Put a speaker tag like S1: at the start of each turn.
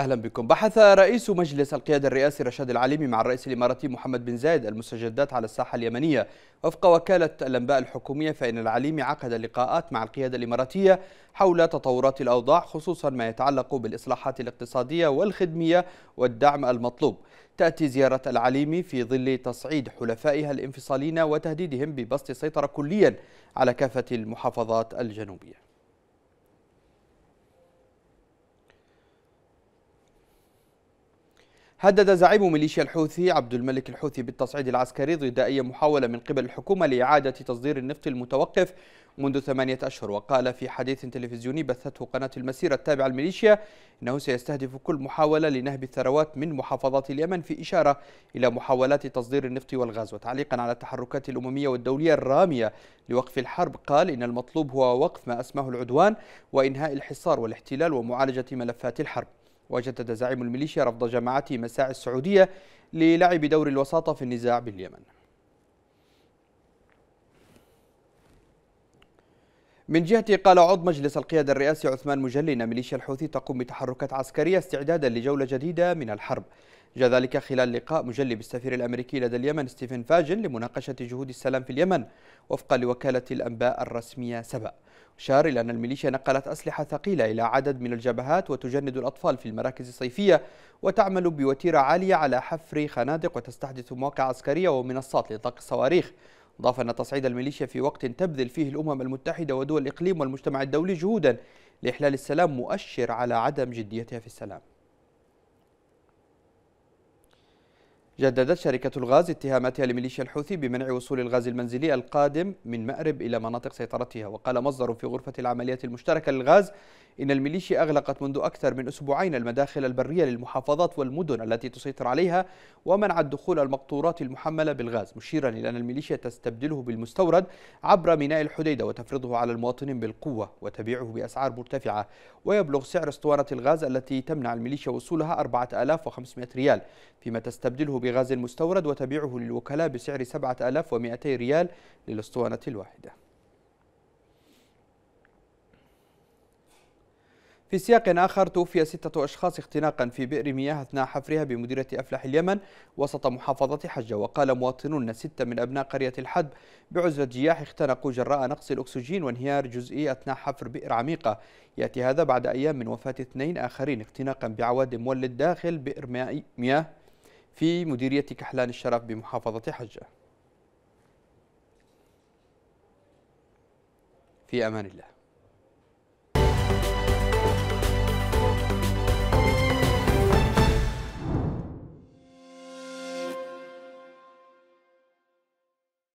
S1: أهلا بكم بحث رئيس مجلس القيادة الرئاسي رشاد العليمي مع الرئيس الإماراتي محمد بن زايد المستجدات على الساحة اليمنية وفق وكالة الأنباء الحكومية فإن العليمي عقد لقاءات مع القيادة الإماراتية حول تطورات الأوضاع خصوصا ما يتعلق بالإصلاحات الاقتصادية والخدمية والدعم المطلوب تأتي زيارة العليمي في ظل تصعيد حلفائها الانفصاليين وتهديدهم ببسط السيطرة كليا على كافة المحافظات الجنوبية هدد زعيم ميليشيا الحوثي عبد الملك الحوثي بالتصعيد العسكري ضد أي محاولة من قبل الحكومة لإعادة تصدير النفط المتوقف منذ ثمانية أشهر وقال في حديث تلفزيوني بثته قناة المسيرة التابعة للميليشيا أنه سيستهدف كل محاولة لنهب الثروات من محافظات اليمن في إشارة إلى محاولات تصدير النفط والغاز وتعليقا على التحركات الأممية والدولية الرامية لوقف الحرب قال إن المطلوب هو وقف ما أسماه العدوان وإنهاء الحصار والاحتلال ومعالجة ملفات الحرب وجدد زعيم الميليشيا رفض جماعة مساعي السعودية للعب دور الوساطة في النزاع باليمن من جهته قال عضو مجلس القيادة الرئاسي عثمان مجلي أن ميليشيا الحوثي تقوم بتحركات عسكرية استعدادا لجولة جديدة من الحرب جاء ذلك خلال لقاء مجلب السفير الأمريكي لدى اليمن ستيفن فاجن لمناقشة جهود السلام في اليمن وفقا لوكالة الأنباء الرسمية سبأ أشار إلى أن الميليشيا نقلت أسلحة ثقيلة إلى عدد من الجبهات وتجند الأطفال في المراكز الصيفية وتعمل بوتيرة عالية على حفر خنادق وتستحدث مواقع عسكرية ومنصات لإطلاق الصواريخ أضاف أن تصعيد الميليشيا في وقت تبذل فيه الأمم المتحدة ودول الإقليم والمجتمع الدولي جهودا لإحلال السلام مؤشر على عدم جديتها في السلام جددت شركة الغاز اتهاماتها لميليشيا الحوثي بمنع وصول الغاز المنزلي القادم من مأرب إلى مناطق سيطرتها وقال مصدر في غرفة العمليات المشتركة للغاز إن الميليشيا أغلقت منذ أكثر من أسبوعين المداخل البرية للمحافظات والمدن التي تسيطر عليها ومنعت دخول المقطورات المحملة بالغاز مشيرا إلى أن الميليشيا تستبدله بالمستورد عبر ميناء الحديدة وتفرضه على المواطنين بالقوة وتبيعه بأسعار مرتفعة ويبلغ سعر اسطوانة الغاز التي تمنع الميليشيا وصولها 4500 ريال فيما تستبدله بغاز المستورد وتبيعه للوكلاء بسعر 7200 ريال للأسطوانة الواحدة في سياق آخر توفي ستة أشخاص اختناقا في بئر مياه أثناء حفرها بمديرة أفلح اليمن وسط محافظة حجة وقال مواطنون ستة من أبناء قرية الحد بعزلة جياح اختنقوا جراء نقص الأكسجين وانهيار جزئي أثناء حفر بئر عميقة يأتي هذا بعد أيام من وفاة اثنين آخرين اختناقا بعوادم مولد داخل بئر مياه في مديرية كحلان الشرف بمحافظة حجة في أمان الله